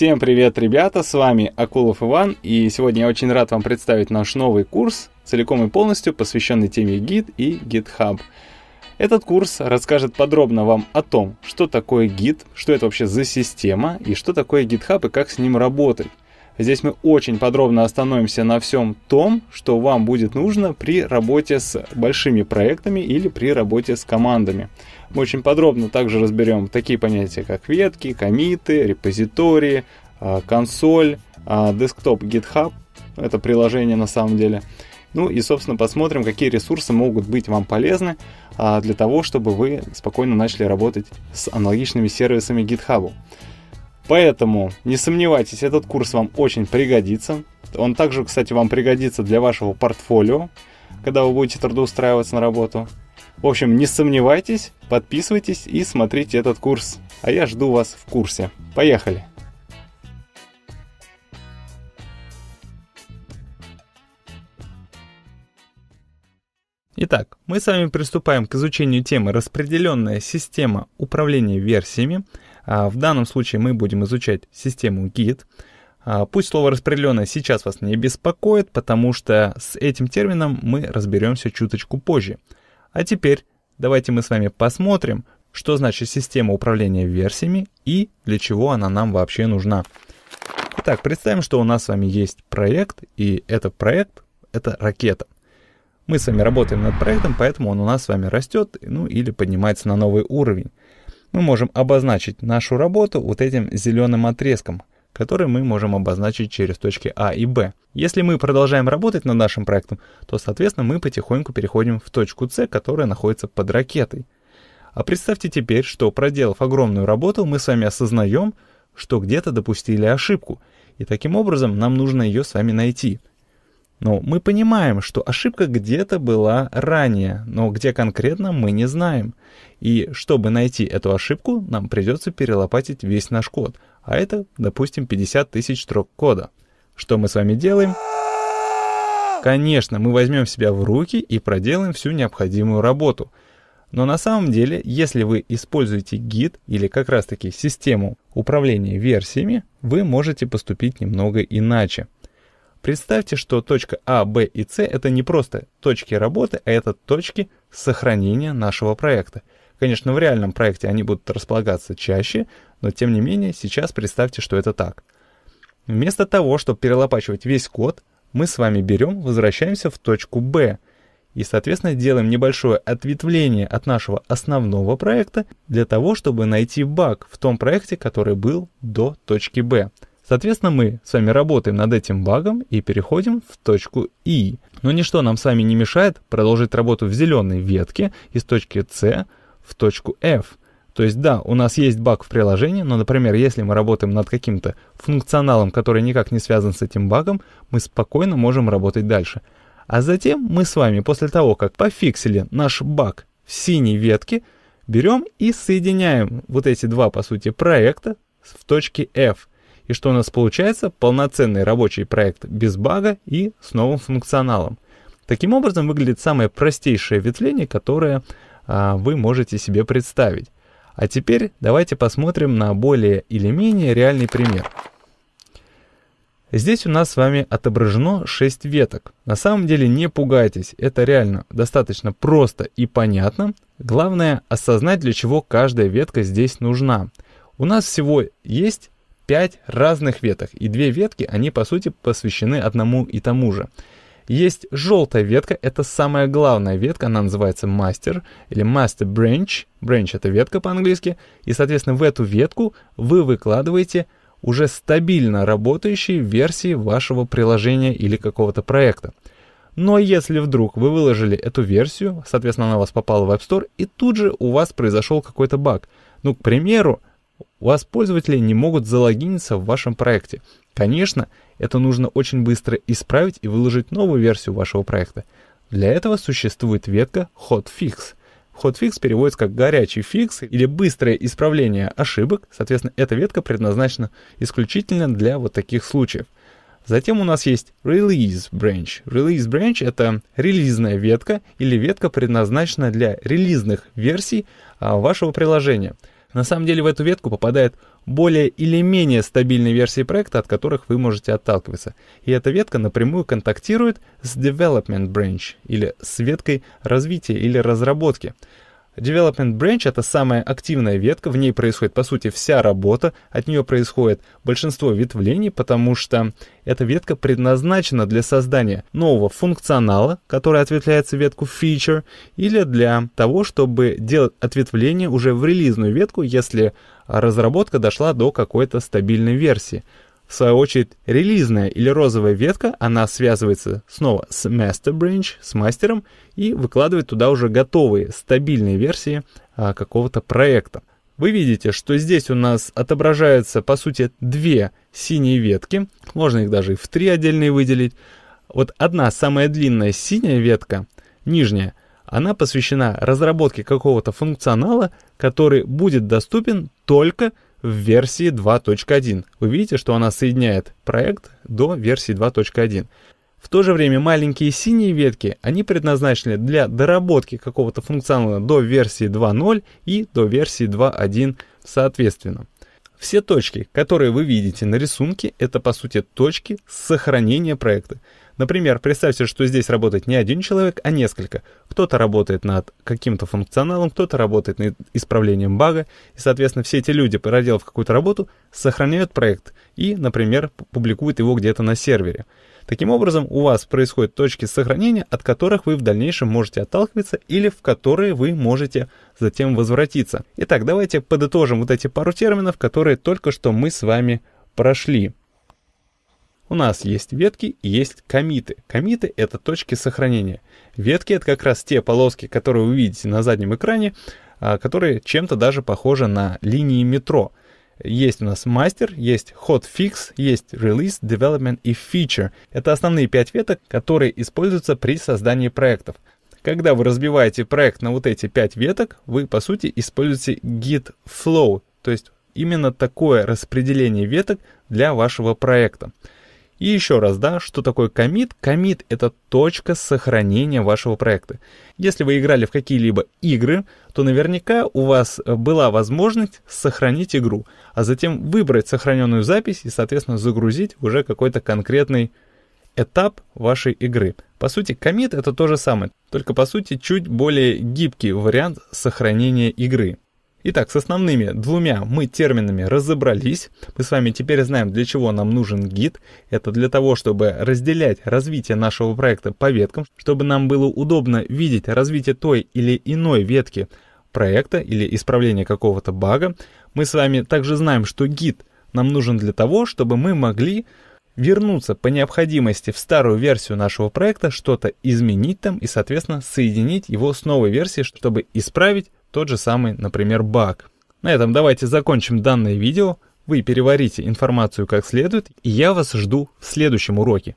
Всем привет, ребята, с вами Акулов Иван, и сегодня я очень рад вам представить наш новый курс, целиком и полностью посвященный теме Git и GitHub. Этот курс расскажет подробно вам о том, что такое Git, что это вообще за система, и что такое GitHub и как с ним работать. Здесь мы очень подробно остановимся на всем том, что вам будет нужно при работе с большими проектами или при работе с командами. Мы очень подробно также разберем такие понятия, как ветки, комиты, репозитории, а, консоль, а, десктоп GitHub. Это приложение на самом деле. Ну и, собственно, посмотрим, какие ресурсы могут быть вам полезны а, для того, чтобы вы спокойно начали работать с аналогичными сервисами GitHub. Поэтому не сомневайтесь, этот курс вам очень пригодится. Он также, кстати, вам пригодится для вашего портфолио, когда вы будете трудоустраиваться на работу. В общем, не сомневайтесь, подписывайтесь и смотрите этот курс. А я жду вас в курсе. Поехали! Итак, мы с вами приступаем к изучению темы «Распределенная система управления версиями», а, в данном случае мы будем изучать систему Git. А, пусть слово «распределенное» сейчас вас не беспокоит, потому что с этим термином мы разберемся чуточку позже. А теперь давайте мы с вами посмотрим, что значит система управления версиями и для чего она нам вообще нужна. Итак, представим, что у нас с вами есть проект, и этот проект — это ракета. Мы с вами работаем над проектом, поэтому он у нас с вами растет, ну или поднимается на новый уровень мы можем обозначить нашу работу вот этим зеленым отрезком, который мы можем обозначить через точки А и Б. Если мы продолжаем работать над нашим проектом, то, соответственно, мы потихоньку переходим в точку С, которая находится под ракетой. А представьте теперь, что проделав огромную работу, мы с вами осознаем, что где-то допустили ошибку, и таким образом нам нужно ее с вами найти – ну, мы понимаем, что ошибка где-то была ранее, но где конкретно мы не знаем. И чтобы найти эту ошибку, нам придется перелопатить весь наш код, а это, допустим, 50 тысяч строк кода. Что мы с вами делаем? Конечно, мы возьмем себя в руки и проделаем всю необходимую работу. Но на самом деле, если вы используете гид или как раз таки систему управления версиями, вы можете поступить немного иначе. Представьте, что точка А, Б и С — это не просто точки работы, а это точки сохранения нашего проекта. Конечно, в реальном проекте они будут располагаться чаще, но тем не менее сейчас представьте, что это так. Вместо того, чтобы перелопачивать весь код, мы с вами берем, возвращаемся в точку Б и, соответственно, делаем небольшое ответвление от нашего основного проекта для того, чтобы найти баг в том проекте, который был до точки Б. Соответственно, мы с вами работаем над этим багом и переходим в точку И. Но ничто нам с вами не мешает продолжить работу в зеленой ветке из точки С в точку F. То есть да, у нас есть баг в приложении, но, например, если мы работаем над каким-то функционалом, который никак не связан с этим багом, мы спокойно можем работать дальше. А затем мы с вами, после того, как пофиксили наш баг в синей ветке, берем и соединяем вот эти два, по сути, проекта в точке F. И что у нас получается? Полноценный рабочий проект без бага и с новым функционалом. Таким образом выглядит самое простейшее ветвление, которое а, вы можете себе представить. А теперь давайте посмотрим на более или менее реальный пример. Здесь у нас с вами отображено 6 веток. На самом деле не пугайтесь, это реально достаточно просто и понятно. Главное осознать, для чего каждая ветка здесь нужна. У нас всего есть пять разных веток, и две ветки, они по сути посвящены одному и тому же. Есть желтая ветка, это самая главная ветка, она называется мастер или master branch. Branch это ветка по-английски. И, соответственно, в эту ветку вы выкладываете уже стабильно работающие версии вашего приложения или какого-то проекта. Но если вдруг вы выложили эту версию, соответственно, она у вас попала в App Store, и тут же у вас произошел какой-то баг. Ну, к примеру, у вас пользователи не могут залогиниться в вашем проекте. Конечно, это нужно очень быстро исправить и выложить новую версию вашего проекта. Для этого существует ветка hotfix. Hotfix переводится как горячий фикс или быстрое исправление ошибок. Соответственно, эта ветка предназначена исключительно для вот таких случаев. Затем у нас есть Release Branch. Release Branch — это релизная ветка или ветка, предназначенная для релизных версий а, вашего приложения — на самом деле в эту ветку попадает более или менее стабильные версии проекта, от которых вы можете отталкиваться. И эта ветка напрямую контактирует с Development Branch или с веткой развития или разработки. Development Branch — это самая активная ветка, в ней происходит, по сути, вся работа, от нее происходит большинство ветвлений, потому что эта ветка предназначена для создания нового функционала, который ответвляется ветку Feature, или для того, чтобы делать ответвление уже в релизную ветку, если разработка дошла до какой-то стабильной версии — в свою очередь, релизная или розовая ветка, она связывается снова с Master Branch, с мастером, и выкладывает туда уже готовые, стабильные версии а, какого-то проекта. Вы видите, что здесь у нас отображаются, по сути, две синие ветки. Можно их даже и в три отдельные выделить. Вот одна, самая длинная синяя ветка, нижняя, она посвящена разработке какого-то функционала, который будет доступен только в версии 2.1. Вы видите, что она соединяет проект до версии 2.1. В то же время маленькие синие ветки, они предназначены для доработки какого-то функционала до версии 2.0 и до версии 2.1 соответственно. Все точки, которые вы видите на рисунке, это по сути точки сохранения проекта. Например, представьте, что здесь работает не один человек, а несколько. Кто-то работает над каким-то функционалом, кто-то работает над исправлением бага, и, соответственно, все эти люди, проделав какую-то работу, сохраняют проект и, например, публикуют его где-то на сервере. Таким образом, у вас происходят точки сохранения, от которых вы в дальнейшем можете отталкиваться или в которые вы можете затем возвратиться. Итак, давайте подытожим вот эти пару терминов, которые только что мы с вами прошли. У нас есть ветки и есть комиты. Комиты — это точки сохранения. Ветки — это как раз те полоски, которые вы видите на заднем экране, а, которые чем-то даже похожи на линии метро — есть у нас мастер, есть hot fix, есть release, development и feature. Это основные пять веток, которые используются при создании проектов. Когда вы разбиваете проект на вот эти пять веток, вы по сути используете git flow, то есть именно такое распределение веток для вашего проекта. И еще раз, да, что такое комит? Комит — это точка сохранения вашего проекта. Если вы играли в какие-либо игры, то наверняка у вас э, была возможность сохранить игру, а затем выбрать сохраненную запись и, соответственно, загрузить уже какой-то конкретный этап вашей игры. По сути, комит — это то же самое, только, по сути, чуть более гибкий вариант сохранения игры. Итак, с основными двумя мы терминами разобрались. Мы с вами теперь знаем, для чего нам нужен гид. Это для того, чтобы разделять развитие нашего проекта по веткам, чтобы нам было удобно видеть развитие той или иной ветки проекта или исправление какого-то бага. Мы с вами также знаем, что гид нам нужен для того, чтобы мы могли вернуться по необходимости в старую версию нашего проекта, что-то изменить там и, соответственно, соединить его с новой версией, чтобы исправить тот же самый, например, баг. На этом давайте закончим данное видео. Вы переварите информацию как следует, и я вас жду в следующем уроке.